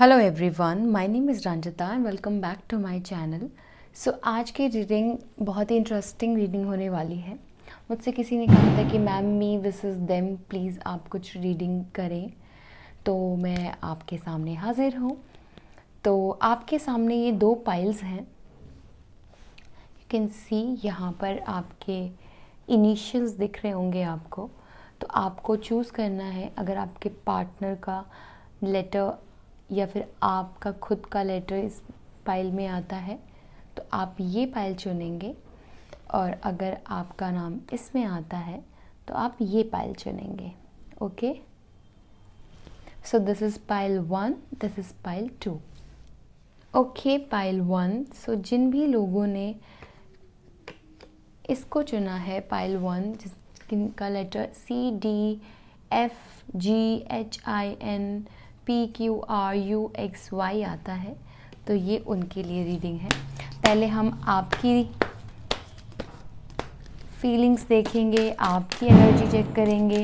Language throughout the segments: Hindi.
Hello everyone my name is Ranjita and welcome back to my channel so आज की रीडिंग बहुत ही इंटरेस्टिंग रीडिंग होने वाली है मुझसे किसी ने कहा था कि ma'am me this is them please आप कुछ रीडिंग करें तो मैं आपके सामने हाजिर हूँ तो आपके सामने ये दो पाइल्स हैं यू कैन सी यहाँ पर आपके इनिशियल्स दिख रहे होंगे आपको तो आपको चूज़ करना है अगर आपके पार्टनर का लेटर या फिर आपका खुद का लेटर इस पाइल में आता है तो आप ये पाइल चुनेंगे और अगर आपका नाम इसमें आता है तो आप ये पाइल चुनेंगे okay so this is pile one this is pile two okay pile one so जिन भी लोगों ने इसको चुना है पाइल वन जिसका letter C D F G H I N P Q R U X Y आता है तो ये उनके लिए रीडिंग है पहले हम आपकी फीलिंग्स देखेंगे आपकी एनर्जी चेक करेंगे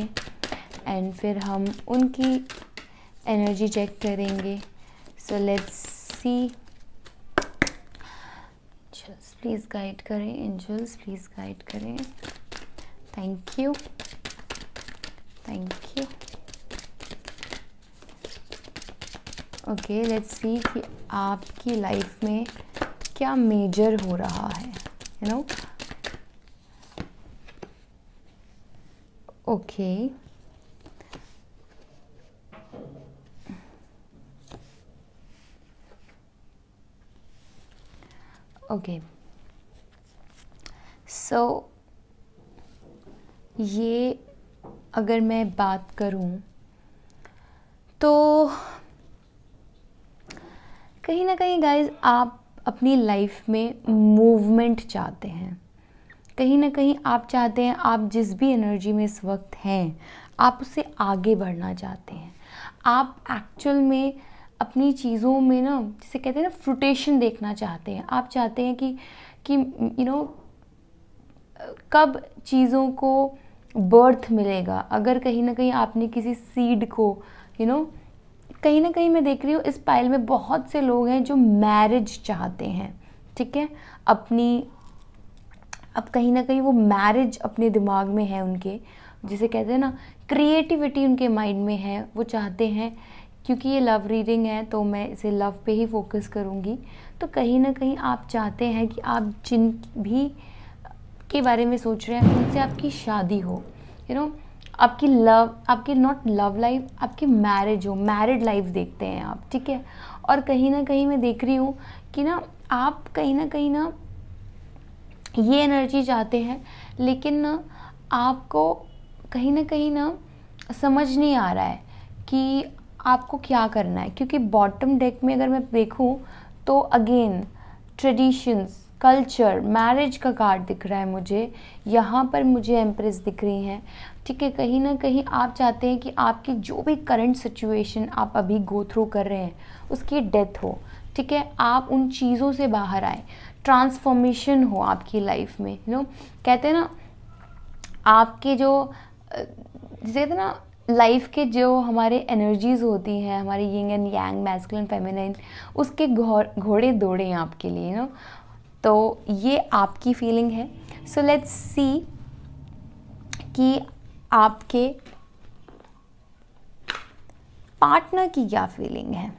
एंड फिर हम उनकी एनर्जी चेक करेंगे so let's see angels please guide करें एंजल्स प्लीज़ गाइड करें thank you thank you okay let's see कि आपकी लाइफ में क्या मेजर हो रहा है you know okay okay so ये अगर मैं बात करूं तो कहीं ना कहीं गाइज आप अपनी लाइफ में मूवमेंट चाहते हैं कहीं ना कहीं आप चाहते हैं आप जिस भी एनर्जी में इस वक्त हैं आप उससे आगे बढ़ना चाहते हैं आप एक्चुअल में अपनी चीज़ों में ना जैसे कहते हैं ना फ्रूटेशन देखना चाहते हैं आप चाहते हैं कि कि यू you नो know, कब चीज़ों को बर्थ मिलेगा अगर कहीं ना कहीं आपने किसी सीड को यू you नो know, कहीं ना कहीं मैं देख रही हूँ इस पाइल में बहुत से लोग हैं जो मैरिज चाहते हैं ठीक है अपनी अब कहीं ना कहीं वो मैरिज अपने दिमाग में है उनके जिसे कहते हैं ना क्रिएटिविटी उनके माइंड में है वो चाहते हैं क्योंकि ये लव रीडिंग है तो मैं इसे लव पे ही फोकस करूँगी तो कहीं ना कहीं आप चाहते हैं कि आप जिन भी के बारे में सोच रहे हैं उनसे आपकी शादी हो यू you नो know, आपकी लव आपकी नॉट लव लाइफ आपकी मैरिज हो मैरिड लाइफ देखते हैं आप ठीक है और कहीं ना कहीं मैं देख रही हूँ कि ना आप कहीं ना कहीं ना ये एनर्जी चाहते हैं लेकिन ना आपको कहीं ना कहीं ना समझ नहीं आ रहा है कि आपको क्या करना है क्योंकि बॉटम डेक में अगर मैं देखूँ तो अगेन ट्रेडिशंस कल्चर मैरिज का कार्ड दिख रहा है मुझे यहाँ पर मुझे एम्प्रेस दिख रही हैं ठीक है कहीं ना कहीं आप चाहते हैं कि आपकी जो भी करंट सिचुएशन आप अभी गो थ्रू कर रहे हैं उसकी डेथ हो ठीक है आप उन चीज़ों से बाहर आए ट्रांसफॉर्मेशन हो आपकी लाइफ में यू नो कहते हैं ना आपके जो जैसे कहते ना लाइफ के जो हमारे एनर्जीज़ होती हैं हमारे yin and yang masculine feminine उसके घोड़े दौड़े आपके लिए ना तो ये आपकी फीलिंग है सो लेट्स सी कि आपके पार्टनर की क्या फीलिंग है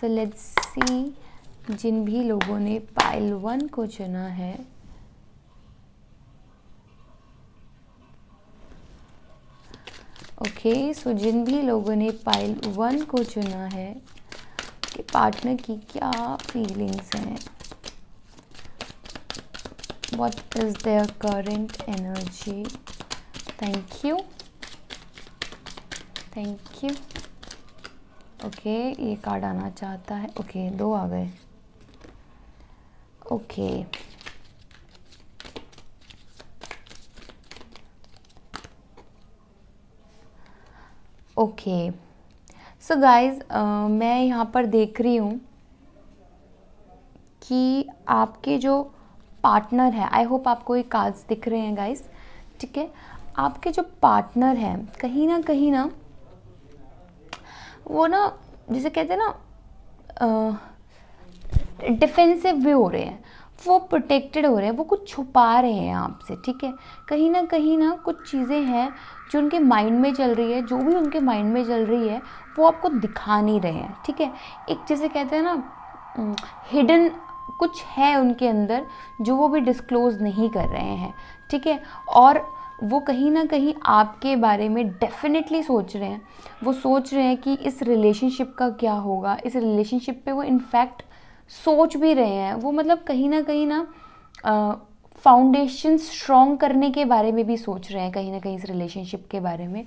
सो लेट्स सी जिन भी लोगों ने पाइल वन को चुना है ओके okay, सो so जिन भी लोगों ने पाइल वन को चुना है कि पार्टनर की क्या फीलिंग्स हैं what is their current energy thank you thank you okay ये कार्ड आना चाहता है ओके okay, दो आ गए ओके ओके सो गाइस मैं यहाँ पर देख रही हूँ कि आपके जो पार्टनर है आई होप आपको ये कार्ड्स दिख रहे हैं गाइस ठीक है आपके जो पार्टनर हैं कहीं ना कहीं ना वो ना जैसे कहते हैं ना डिफेंसिव भी हो रहे हैं वो प्रोटेक्टेड हो रहे हैं वो कुछ छुपा रहे हैं आपसे ठीक है कहीं ना कहीं ना कुछ चीज़ें हैं जो उनके माइंड में चल रही है जो भी उनके माइंड में चल रही है वो आपको दिखा नहीं रहे हैं ठीक है एक जैसे कहते हैं ना हिडन कुछ है उनके अंदर जो वो भी डिस्क्लोज नहीं कर रहे हैं ठीक है और वो कहीं ना कहीं आपके बारे में डेफिनेटली सोच रहे हैं वो सोच रहे हैं कि इस रिलेशनशिप का क्या होगा इस रिलेशनशिप पे वो इनफैक्ट सोच भी रहे हैं वो मतलब कहीं ना कहीं ना फाउंडेशन स्ट्रॉन्ग करने के बारे में भी सोच रहे हैं कहीं ना कहीं इस रिलेशनशिप के बारे में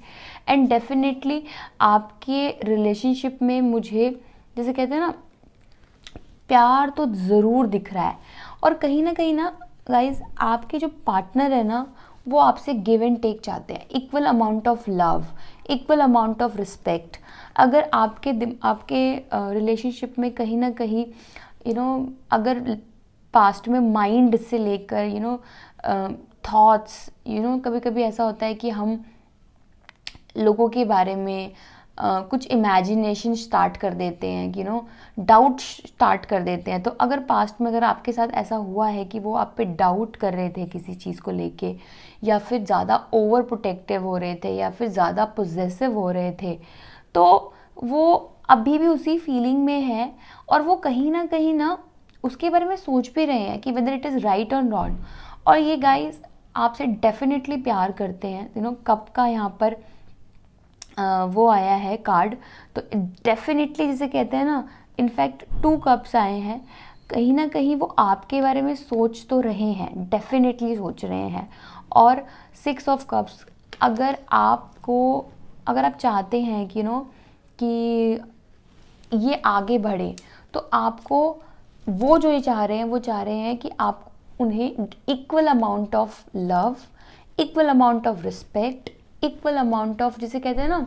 एंड डेफिनेटली आपके रिलेशनशिप में मुझे जैसे कहते हैं ना प्यार तो ज़रूर दिख रहा है और कहीं ना कहीं ना गाइज आपके जो पार्टनर है ना वो आपसे गिव एंड टेक चाहते हैं equal amount of love equal amount of respect अगर आपके आपके रिलेशनशिप में कहीं ना कहीं यू you नो know, अगर पास्ट में माइंड से लेकर you know thoughts you know कभी कभी ऐसा होता है कि हम लोगों के बारे में कुछ इमेजिनेशन स्टार्ट कर देते हैं कि नो डाउट स्टार्ट कर देते हैं तो अगर पास्ट में अगर आपके साथ ऐसा हुआ है कि वो आप पे डाउट कर रहे थे किसी चीज़ को लेके या फिर ज़्यादा ओवर प्रोटेक्टिव हो रहे थे या फिर ज़्यादा पोजेसिव हो रहे थे तो वो अभी भी उसी फीलिंग में है और वो कहीं ना कहीं ना उसके बारे में सोच भी रहे हैं कि वेदर इट इज़ राइट और नॉट और ये गाइज आपसे डेफिनेटली प्यार करते हैं यू नो कब का यहाँ पर वो आया है कार्ड तो डेफिनेटली जिसे कहते हैं ना इनफैक्ट टू कप्स आए हैं कहीं ना कहीं वो आपके बारे में सोच तो रहे हैं डेफिनेटली सोच रहे हैं और सिक्स ऑफ कप्स अगर आपको अगर आप चाहते हैं कि नो कि ये आगे बढ़े तो आपको वो जो ये चाह रहे हैं वो चाह रहे हैं कि आप उन्हें equal amount of love equal amount of respect equal amount of जिसे कहते हैं ना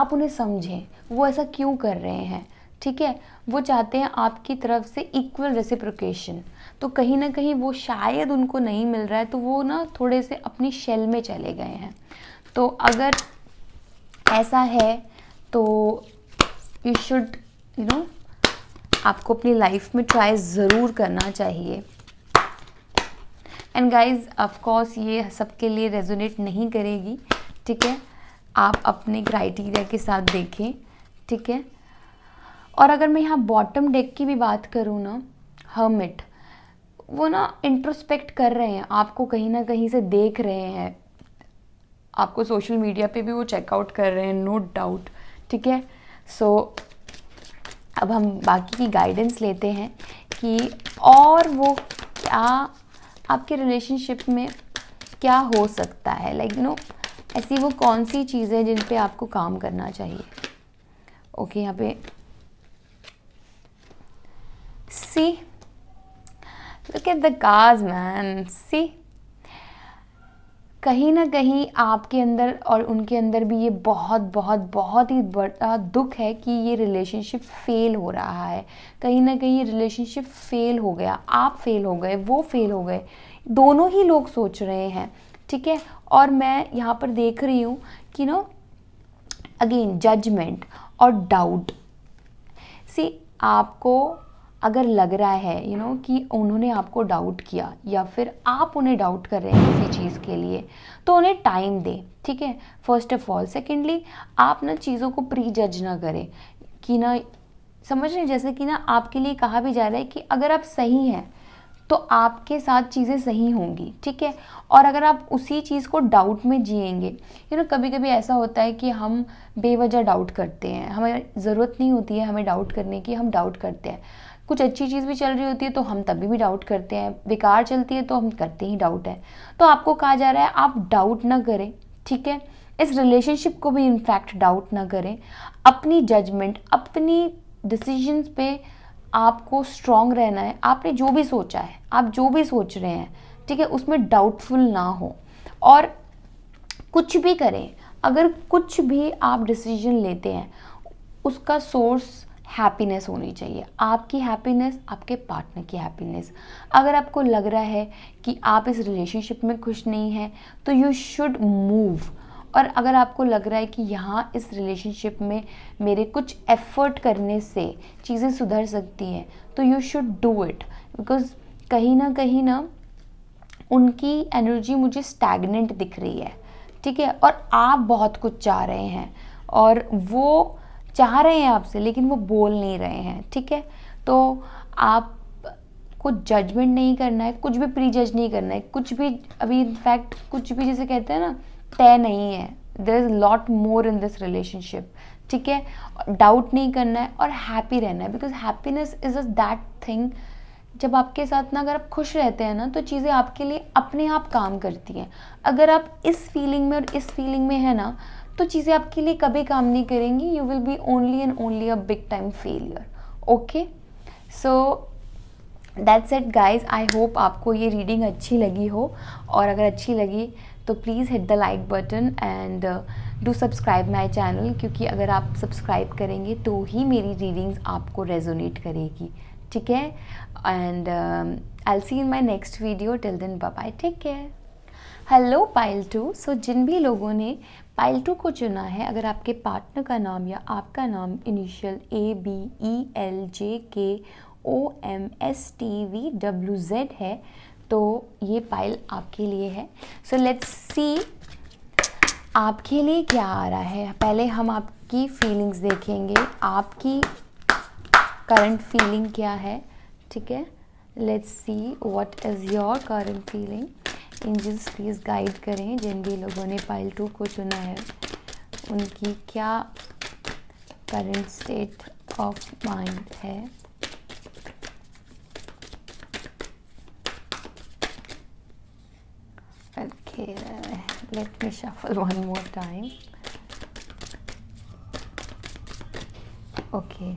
आप उन्हें समझें वो ऐसा क्यों कर रहे हैं ठीक है वो चाहते हैं आपकी तरफ से इक्वल रेसिप्रोकेशन तो कहीं ना कहीं वो शायद उनको नहीं मिल रहा है तो वो ना थोड़े से अपनी शेल में चले गए हैं तो अगर ऐसा है तो यू शुड यू नो आपको अपनी लाइफ में ट्राई ज़रूर करना चाहिए एंड गाइज ऑफ कोर्स ये सबके लिए रेजोनेट नहीं करेगी ठीक है आप अपने क्राइटेरिया के साथ देखें ठीक है और अगर मैं यहाँ बॉटम डेक की भी बात करूँ ना हर्मिट वो ना इंट्रोस्पेक्ट कर रहे हैं आपको कहीं ना कहीं से देख रहे हैं आपको सोशल मीडिया पे भी वो चेकआउट कर रहे हैं नो डाउट ठीक है सो अब हम बाकी की गाइडेंस लेते हैं कि और वो क्या आपके रिलेशनशिप में क्या हो सकता है लाइक यू नो ऐसी वो कौन सी चीज़ें जिन पे आपको काम करना चाहिए ओके यहाँ पे see look at the cause man see कहीं ना कहीं आपके अंदर और उनके अंदर भी ये बहुत बहुत बहुत ही बड़ा दुख है कि ये रिलेशनशिप फेल हो रहा है कहीं ना कहीं ये रिलेशनशिप फेल हो गया आप फेल हो गए वो फेल हो गए दोनों ही लोग सोच रहे हैं ठीक है और मैं यहाँ पर देख रही हूँ कि नो अगेन जजमेंट और डाउट सी आपको अगर लग रहा है यू you नो know, कि उन्होंने आपको डाउट किया या फिर आप उन्हें डाउट कर रहे हैं किसी चीज़ के लिए तो उन्हें टाइम दे ठीक है फर्स्ट ऑफ ऑल सेकेंडली आप ना चीज़ों को प्री जज ना करें कि ना समझ रहे जैसे कि ना आपके लिए कहा भी जा रहा है कि अगर आप सही हैं तो आपके साथ चीज़ें सही होंगी ठीक है और अगर आप उसी चीज़ को डाउट में जिएंगे यू नो कभी कभी ऐसा होता है कि हम बेवजह डाउट करते हैं हमें ज़रूरत नहीं होती है हमें डाउट करने की हम डाउट करते हैं कुछ अच्छी चीज़ भी चल रही होती है तो हम तभी भी डाउट करते हैं बेकार चलती है तो हम करते ही डाउट है तो आपको कहा जा रहा है आप डाउट ना करें ठीक है इस रिलेशनशिप को भी इनफैक्ट डाउट ना करें अपनी जजमेंट अपनी डिसीजंस पे आपको स्ट्रांग रहना है आपने जो भी सोचा है आप जो भी सोच रहे हैं ठीक है उसमें डाउटफुल ना हो और कुछ भी करें अगर कुछ भी आप डिसीजन लेते हैं उसका सोर्स हैप्पीनेस होनी चाहिए आपकी हैप्पीनेस आपके पार्टनर की हैप्पीनेस अगर आपको लग रहा है कि आप इस रिलेशनशिप में खुश नहीं हैं तो यू शुड मूव और अगर आपको लग रहा है कि यहाँ इस रिलेशनशिप में मेरे कुछ एफ़र्ट करने से चीज़ें सुधर सकती हैं तो you should do it because कहीं ना कहीं ना उनकी एनर्जी मुझे स्टैगनेंट दिख रही है ठीक है और आप बहुत कुछ चाह रहे हैं और वो चाह रहे हैं आपसे लेकिन वो बोल नहीं रहे हैं ठीक है तो आप को जजमेंट नहीं करना है कुछ भी प्री जज नहीं करना है कुछ भी अभी इनफैक्ट कुछ भी जैसे कहते हैं ना तय नहीं है there is lot more in this relationship ठीक है डाउट नहीं करना है और हैप्पी रहना है because happiness is a that thing जब आपके साथ ना अगर आप खुश रहते हैं ना तो चीज़ें आपके लिए अपने आप काम करती हैं अगर आप इस फीलिंग में और इस फीलिंग में है ना तो चीज़ें आपके लिए कभी काम नहीं करेंगी you will be only and only a big time failure okay so that's it guys I hope आपको ये रीडिंग अच्छी लगी हो और अगर अच्छी लगी तो please hit the like button and do subscribe my channel क्योंकि अगर आप सब्सक्राइब करेंगे तो ही मेरी रीडिंग्स आपको रेजोनेट करेगी ठीक है and I see in my next video till then bye take care hello pile two so जिन भी लोगों ने पाइल टू को चुना है अगर आपके पार्टनर का नाम या आपका नाम initial A B E L J K O M S T V W Z है तो ये पाइल आपके लिए है सो लेट्स सी आपके लिए क्या आ रहा है पहले हम आपकी फीलिंग्स देखेंगे आपकी करंट फीलिंग क्या है ठीक है let's see what is your current feeling angels please guide करें जिन भी लोगों ने पाइल टू को चुना है उनकी क्या करंट स्टेट ऑफ माइंड है Okay, uh, let me shuffle one more time. Okay.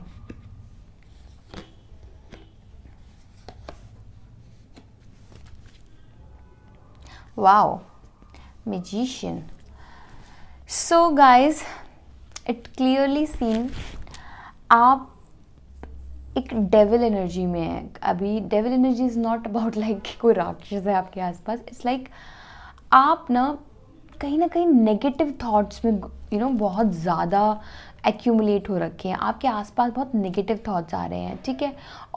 Wow, magician. So, guys, it clearly seen आप एक डेविल एनर्जी में है अभी devil energy is not about like कोई राक्षस है आपके आसपास इट्स लाइक like, आप ना कहीं ना कहीं नेगेटिव थॉट्स में यू you नो know, बहुत ज़्यादा एक्यूमुलेट हो रखे हैं आपके आसपास बहुत नेगेटिव थॉट्स आ रहे हैं ठीक है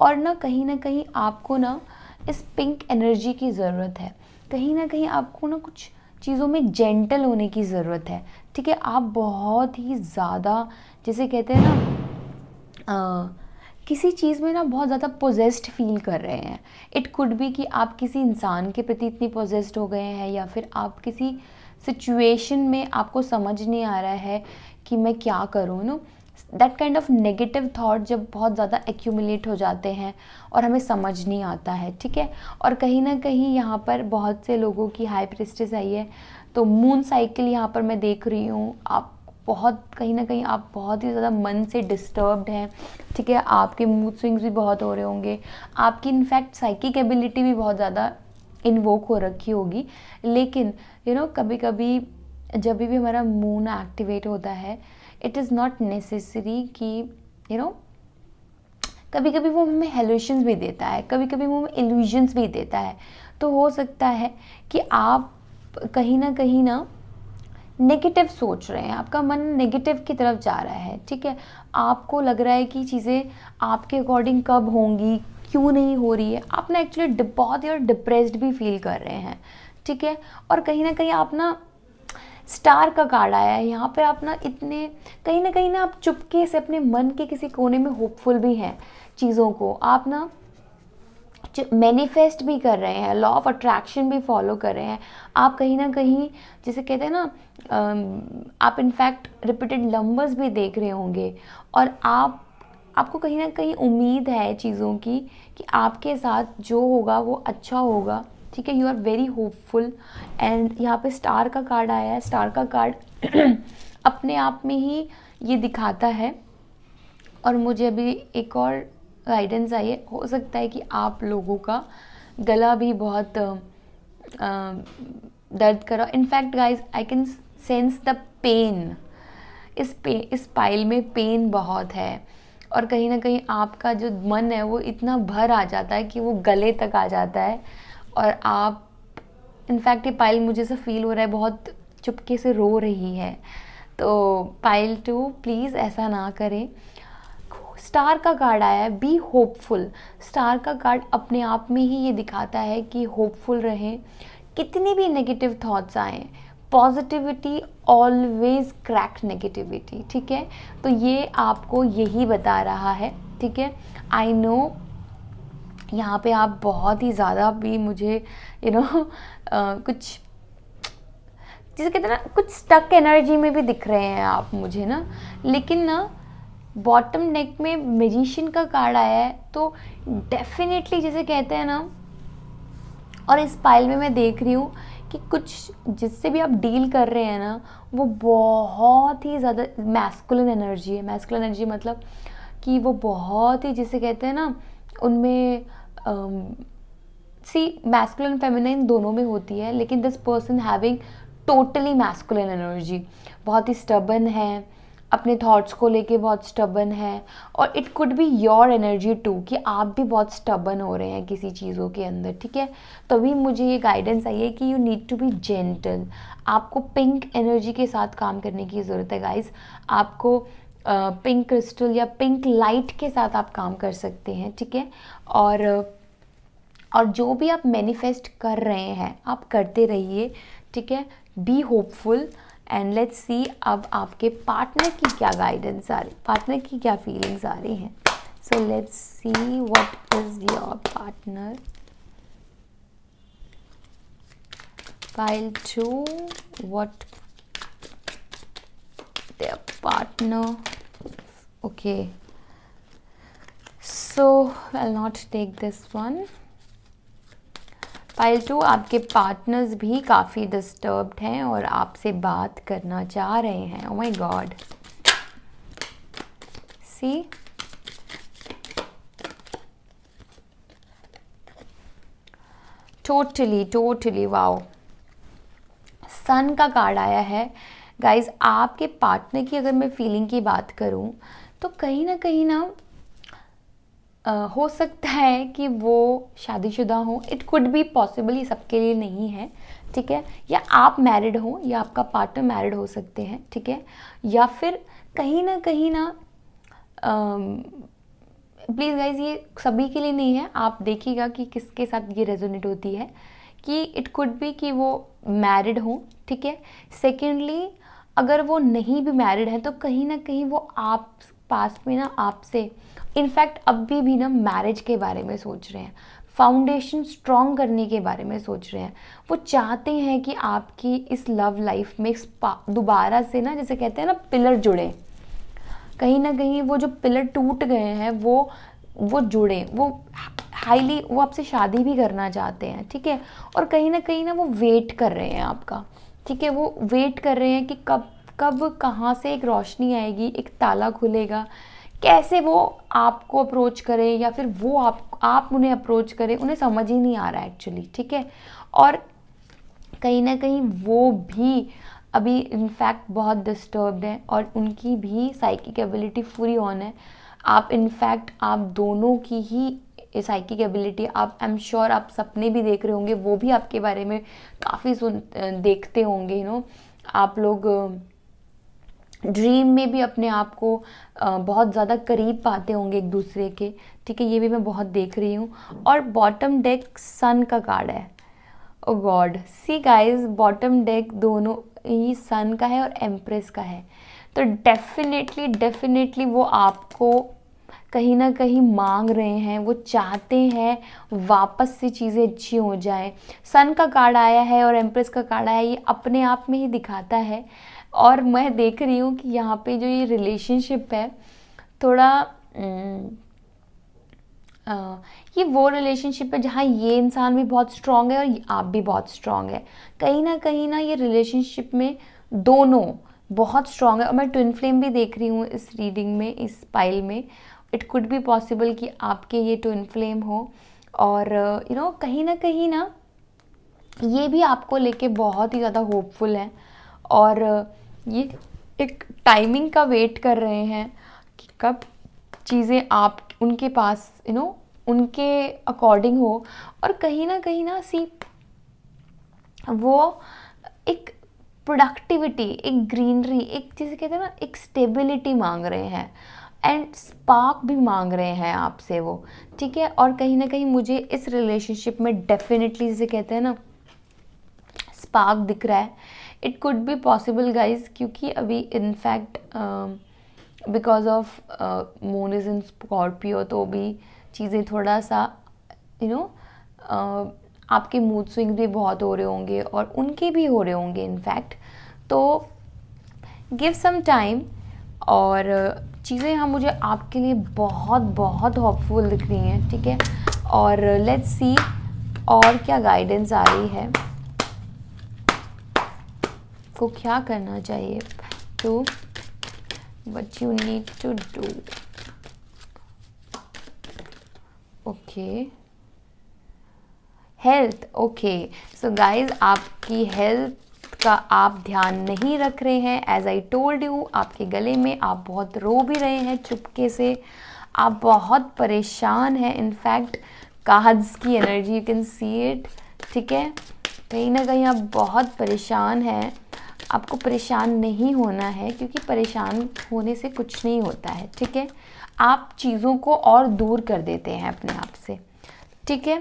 और ना कहीं ना कहीं आपको ना इस पिंक एनर्जी की ज़रूरत है कहीं ना कहीं आपको ना कुछ चीज़ों में जेंटल होने की ज़रूरत है ठीक है आप बहुत ही ज़्यादा जैसे कहते हैं ना आ, किसी चीज़ में ना बहुत ज़्यादा पोजेस्ड फील कर रहे हैं इट कुड भी कि आप किसी इंसान के प्रति इतनी पोजेस्ड हो गए हैं या फिर आप किसी सिचुएशन में आपको समझ नहीं आ रहा है कि मैं क्या करूँ no that kind of negative thought जब बहुत ज़्यादा एक्यूमुलेट हो जाते हैं और हमें समझ नहीं आता है ठीक है और कहीं ना कहीं यहाँ पर बहुत से लोगों की हाई प्रेस्टिस आई है तो मून साइकिल यहाँ पर मैं देख रही हूँ आप बहुत कहीं ना कहीं आप बहुत ही ज़्यादा मन से डिस्टर्ब्ड हैं ठीक है आपके मूड स्विंग्स भी बहुत हो रहे होंगे आपकी इनफैक्ट साइकिक एबिलिटी भी बहुत ज़्यादा इन्वोक हो रखी होगी लेकिन यू you नो know, कभी कभी जब भी हमारा मून एक्टिवेट होता है इट इज़ नॉट नेसेसरी कि यू नो कभी कभी वो हमें हेलोशंस भी देता है कभी कभी वो हमें इल्यूजन्स भी देता है तो हो सकता है कि आप कहीं ना कहीं ना नेगेटिव सोच रहे हैं आपका मन नेगेटिव की तरफ जा रहा है ठीक है आपको लग रहा है कि चीज़ें आपके अकॉर्डिंग कब होंगी क्यों नहीं हो रही है आप ना एक्चुअली बहुत ही डिप्रेस्ड भी फील कर रहे हैं ठीक है और कहीं ना कहीं आप ना स्टार का कार्ड आया है यहाँ पर आप ना इतने कहीं ना कहीं ना आप चुपके से अपने मन के किसी कोने में होपफुल भी हैं चीज़ों को आप ना मैनिफेस्ट भी कर रहे हैं लॉ ऑफ अट्रैक्शन भी फॉलो कर रहे हैं आप कहीं ना कहीं जैसे कहते हैं ना आप इनफैक्ट रिपीटेड नंबर्स भी देख रहे होंगे और आप आपको कहीं ना कहीं उम्मीद है चीज़ों की कि आपके साथ जो होगा वो अच्छा होगा ठीक है you are very hopeful and यहाँ पे स्टार का कार्ड आया है स्टार का कार्ड अपने आप में ही ये दिखाता है और मुझे अभी एक और गाइडेंस आइए हो सकता है कि आप लोगों का गला भी बहुत दर्द करा in fact guys I can sense the pain इस पे इस पाइल में पेन बहुत है और कहीं ना कहीं आपका जो मन है वो इतना भर आ जाता है कि वो गले तक आ जाता है और आप इनफैक्ट ये पाइल मुझे से फील हो रहा है बहुत चुपके से रो रही है तो पाइल टू प्लीज़ ऐसा ना करें स्टार का कार्ड आया है बी होपफुल स्टार का कार्ड अपने आप में ही ये दिखाता है कि होपफुल रहें कितने भी नेगेटिव थॉट्स आए पॉजिटिविटी ऑलवेज क्रैक नेगेटिविटी ठीक है तो ये आपको यही बता रहा है ठीक है आई नो यहाँ पे आप बहुत ही ज़्यादा भी मुझे यू you नो know, कुछ जिसे कहते हैं ना कुछ स्टक एनर्जी में भी दिख रहे हैं आप मुझे ना लेकिन ना बॉटम नेक में मेजिशियन का कार्ड आया है तो डेफिनेटली जैसे कहते हैं ना और इस पाइल में मैं देख रही हूँ कि कुछ जिससे भी आप डील कर रहे हैं ना वो बहुत ही ज़्यादा मैस्कुलिन एनर्जी है मैस्कुलिन एनर्जी मतलब कि वो बहुत ही जिसे कहते हैं ना उनमें सी मैस्कुलिन फेमिनिन दोनों में होती है लेकिन this person having totally masculine energy बहुत ही स्टबन है अपने थॉट्स को लेके बहुत स्टबन है और it could be your energy too कि आप भी बहुत स्टबन हो रहे हैं किसी चीज़ों के अंदर ठीक है तभी मुझे ये गाइडेंस आई है कि you need to be gentle आपको पिंक एनर्जी के साथ काम करने की ज़रूरत है गाइज आपको पिंक uh, क्रिस्टल या पिंक लाइट के साथ आप काम कर सकते हैं ठीक है और और जो भी आप मैनिफेस्ट कर रहे हैं आप करते रहिए ठीक है be hopeful and let's see अब आपके पार्टनर की क्या गाइडेंस आ रही पार्टनर की क्या फीलिंग्स आ रही हैं so let's see what is your partner file to what their partner okay so i'll not take this one pile to तो आपके पार्टनर्स भी काफ़ी डिस्टर्ब्ड हैं और आपसे बात करना चाह रहे हैं oh my god see totally totally wow sun का कार्ड आया है गाइज आपके पार्टनर की अगर मैं फीलिंग की बात करूं तो कहीं ना कहीं ना हो सकता है कि वो शादीशुदा हो इट कुड बी पॉसिबल ये सबके लिए नहीं है ठीक है या आप मैरिड हो या आपका पार्टनर मैरिड हो सकते हैं ठीक है या फिर कहीं ना कहीं ना प्लीज़ गाइज ये सभी के लिए नहीं है आप देखिएगा कि किसके साथ ये रेजोनेट होती है कि इट कुड बी कि वो मैरिड हो ठीक है सेकेंडली अगर वो नहीं भी मैरिड है तो कहीं ना कहीं वो आप पास में ना आपसे इनफैक्ट अभी भी ना मैरिज के बारे में सोच रहे हैं फाउंडेशन स्ट्रॉन्ग करने के बारे में सोच रहे हैं वो चाहते हैं कि आपकी इस लव लाइफ में दोबारा से ना जैसे कहते हैं ना पिलर जुड़े कहीं ना कहीं वो जो पिलर टूट गए हैं वो वो जुड़े वो हाईली वो आपसे शादी भी करना चाहते हैं ठीक है और कहीं ना कहीं ना वो वेट कर रहे हैं आपका ठीक है वो वेट कर रहे हैं कि कब कब कहाँ से एक रोशनी आएगी एक ताला खुलेगा कैसे वो आपको अप्रोच करें या फिर वो आप आप उन्हें अप्रोच करें उन्हें समझ ही नहीं आ रहा एक्चुअली ठीक है और कहीं ना कहीं वो भी अभी इनफैक्ट बहुत डिस्टर्ब्ड है और उनकी भी साइकिक एबिलिटी पूरी ऑन है आप इनफैक्ट आप दोनों की ही साइकिक एबिलिटी आप आई एम श्योर आप सपने भी देख रहे होंगे वो भी आपके बारे में काफ़ी सुन देखते होंगे यू नो आप लोग ड्रीम में भी अपने आप को बहुत ज़्यादा करीब पाते होंगे एक दूसरे के ठीक है ये भी मैं बहुत देख रही हूँ और बॉटम डेक सन का कार्ड है oh god see guys bottom deck दोनों ही सन का है और एम्प्रेस का है तो डेफिनेटली डेफिनेटली वो आपको कहीं ना कहीं मांग रहे हैं वो चाहते हैं वापस से चीज़ें अच्छी हो जाए सन का कार्ड आया है और एम्प्रेस का कार्ड आया है ये अपने आप में ही दिखाता है और मैं देख रही हूँ कि यहाँ पे जो ये रिलेशनशिप है थोड़ा आ, ये वो रिलेशनशिप है जहाँ ये इंसान भी बहुत स्ट्रांग है और आप भी बहुत स्ट्रांग है कहीं ना कहीं ना ये रिलेशनशिप में दोनों बहुत स्ट्रांग है और मैं ट्विन फ्लेम भी देख रही हूँ इस रीडिंग में इस पाइल में इट कुड बी पॉसिबल कि आपके ये ट्विन फ्लेम हो और यू नो कहीं ना कहीं ना ये भी आपको लेके बहुत ही ज़्यादा होपफुल है और ये एक टाइमिंग का वेट कर रहे हैं कि कब चीज़ें आप उनके पास यू नो उनके अकॉर्डिंग हो और कहीं ना कहीं ना सी वो एक प्रोडक्टिविटी एक ग्रीनरी एक जैसे कहते हैं ना एक स्टेबिलिटी मांग रहे हैं एंड स्पार्क भी मांग रहे हैं आपसे वो ठीक है और कहीं ना कहीं मुझे इस रिलेशनशिप में डेफिनेटली जैसे कहते हैं ना स्पार्क दिख रहा है it could be possible guys क्योंकि अभी in fact because of moon is in Scorpio तो भी चीज़ें थोड़ा सा you you know know, uh, आपके मूड स्विंग भी बहुत हो रहे होंगे और उनके भी हो रहे होंगे इनफैक्ट तो गिव सम टाइम और uh, चीज़ें यहाँ मुझे आपके लिए बहुत बहुत होपफुल दिख रही हैं ठीक है और लेट्स uh, सी और क्या गाइडेंस आ रही है को क्या करना चाहिए तो what you need to do okay health okay so guys आपकी हेल्थ का आप ध्यान नहीं रख रहे हैं एज आई टोल्ड यू आपके गले में आप बहुत रो भी रहे हैं चुपके से आप बहुत परेशान हैं इनफैक्ट काज की energy you can see it ठीक है कहीं ना कहीं आप बहुत परेशान हैं आपको परेशान नहीं होना है क्योंकि परेशान होने से कुछ नहीं होता है ठीक है आप चीज़ों को और दूर कर देते हैं अपने आप से ठीक है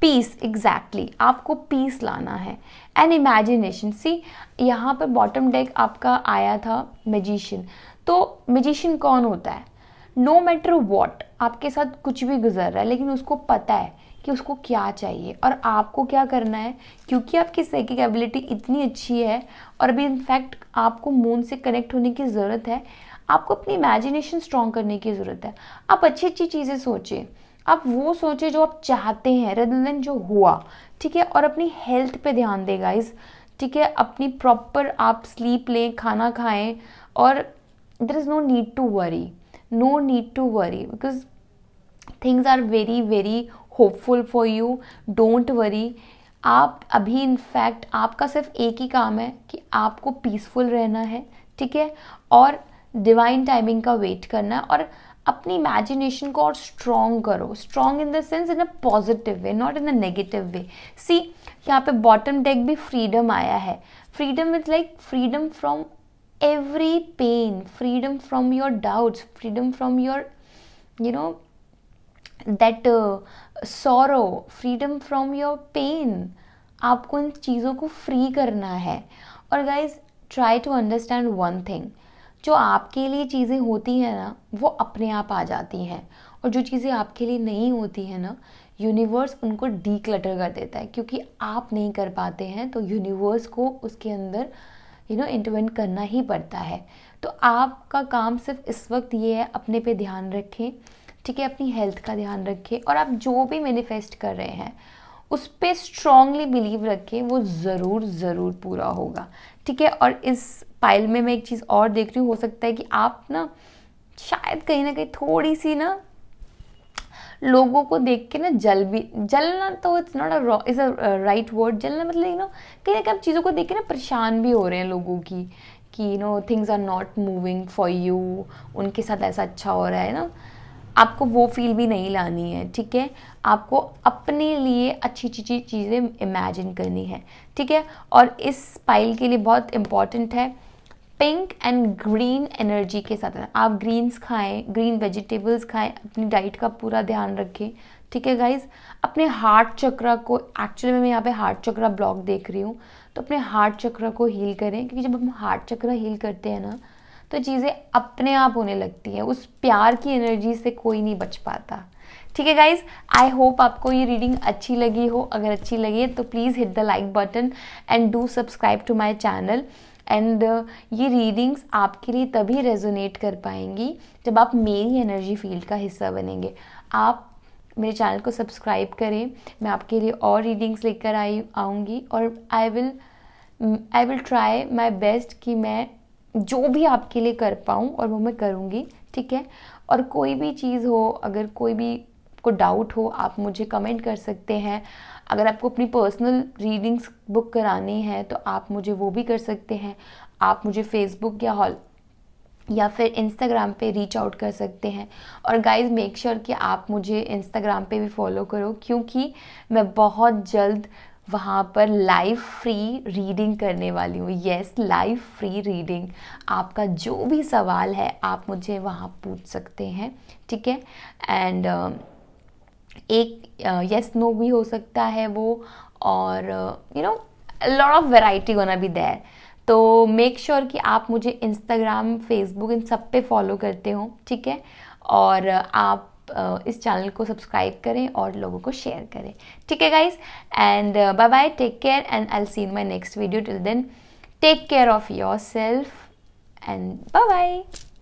पीस एग्जैक्टली exactly. आपको पीस लाना है एंड इमेजिनेशन सी यहाँ पर बॉटम डेक आपका आया था मजिशियन तो मजिशियन कौन होता है नो मैटर वॉट आपके साथ कुछ भी गुजर रहा है लेकिन उसको पता है कि उसको क्या चाहिए और आपको क्या करना है क्योंकि आपकी सेकिंग एबिलिटी इतनी अच्छी है और अभी इनफैक्ट आपको मून से कनेक्ट होने की ज़रूरत है आपको अपनी इमेजिनेशन स्ट्रॉन्ग करने की ज़रूरत है आप अच्छी अच्छी चीज़ें सोचें आप वो सोचें जो आप चाहते हैं रदन जो हुआ ठीक है और अपनी हेल्थ पे ध्यान देगा गाइज ठीक है अपनी प्रॉपर आप स्लीप लें खाना खाएं और there is no need to worry no need to worry because things are very very hopeful for you don't worry आप अभी इनफैक्ट आपका सिर्फ एक ही काम है कि आपको पीसफुल रहना है ठीक है और डिवाइन टाइमिंग का वेट करना है और अपनी इमेजिनेशन को और स्ट्रॉन्ग करो strong in the sense in a positive way not in a negative way see यहाँ पे बॉटम डेक भी फ्रीडम आया है freedom is like freedom from every pain freedom from your doubts freedom from your you know that sorrow freedom from your pain आपको इन चीज़ों को फ्री करना है और guys try to understand one thing जो आपके लिए चीज़ें होती हैं ना वो अपने आप आ जाती हैं और जो चीज़ें आपके लिए नहीं होती हैं ना यूनिवर्स उनको डी क्लटर कर देता है क्योंकि आप नहीं कर पाते हैं तो यूनिवर्स को उसके अंदर यू नो इंटरवेंट करना ही पड़ता है तो आपका काम सिर्फ इस वक्त ये है अपने पे ध्यान रखें ठीक है अपनी हेल्थ का ध्यान रखें और आप जो भी मैनिफेस्ट कर रहे हैं उस पर स्ट्रांगली बिलीव रखें वो ज़रूर ज़रूर पूरा होगा ठीक है और इस पाइल में मैं एक चीज़ और देख रही हूँ हो सकता है कि आप ना शायद कहीं ना कहीं थोड़ी सी ना लोगों को देख के ना जल भी जलना तो it's not a is a right word जलना मतलब यू नो कहीं ना कहीं आप चीज़ों को देख के ना परेशान भी हो रहे हैं लोगों की कि you know things are not moving for you उनके साथ ऐसा अच्छा हो रहा है ना आपको वो फील भी नहीं लानी है ठीक है आपको अपने लिए अच्छी अच्छी चीज़ें इमेजिन करनी है ठीक है और इस स्पाइल के लिए बहुत इम्पॉर्टेंट है पिंक एंड ग्रीन एनर्जी के साथ आप ग्रीन्स खाएं ग्रीन वेजिटेबल्स खाएं अपनी डाइट का पूरा ध्यान रखें ठीक है गाइज अपने हार्ट चक्र को एक्चुअली मैं यहाँ पे हार्ट चक्र ब्लॉक देख रही हूँ तो अपने हार्ट चक्र को हील करें क्योंकि जब हम हार्ट चक्र हील करते हैं ना तो चीज़ें अपने आप होने लगती हैं उस प्यार की एनर्जी से कोई नहीं बच पाता ठीक है गाइज आई होप आपको ये रीडिंग अच्छी लगी हो अगर अच्छी लगी है तो please hit the like button and do subscribe to my channel and ये रीडिंग्स आपके लिए तभी रेजोनेट कर पाएंगी जब आप मेरी एनर्जी फील्ड का हिस्सा बनेंगे आप मेरे चैनल को सब्सक्राइब करें मैं आपके लिए और रीडिंग्स लेकर आई आऊँगी और I will I will try my best कि मैं जो भी आपके लिए कर पाऊँ और वो मैं करूँगी ठीक है और कोई भी चीज़ हो अगर कोई भी को डाउट हो आप मुझे कमेंट कर सकते हैं अगर आपको अपनी पर्सनल रीडिंग्स बुक करानी है तो आप मुझे वो भी कर सकते हैं आप मुझे फेसबुक या हॉल या फिर इंस्टाग्राम पे रीच आउट कर सकते हैं और गाइस मेक श्योर कि आप मुझे इंस्टाग्राम पे भी फॉलो करो क्योंकि मैं बहुत जल्द वहाँ पर लाइव फ्री रीडिंग करने वाली हूँ येस लाइव फ्री रीडिंग आपका जो भी सवाल है आप मुझे वहाँ पूछ सकते हैं ठीक है एंड एक यस नो भी हो सकता है वो और you know lot of variety होना भी देर तो मेक श्योर sure कि आप मुझे इंस्टाग्राम फेसबुक इन सब पे फॉलो करते हो ठीक है और आप इस चैनल को सब्सक्राइब करें और लोगों को शेयर करें ठीक है guys and bye bye take care and I see in my next video till then take care of yourself and bye bye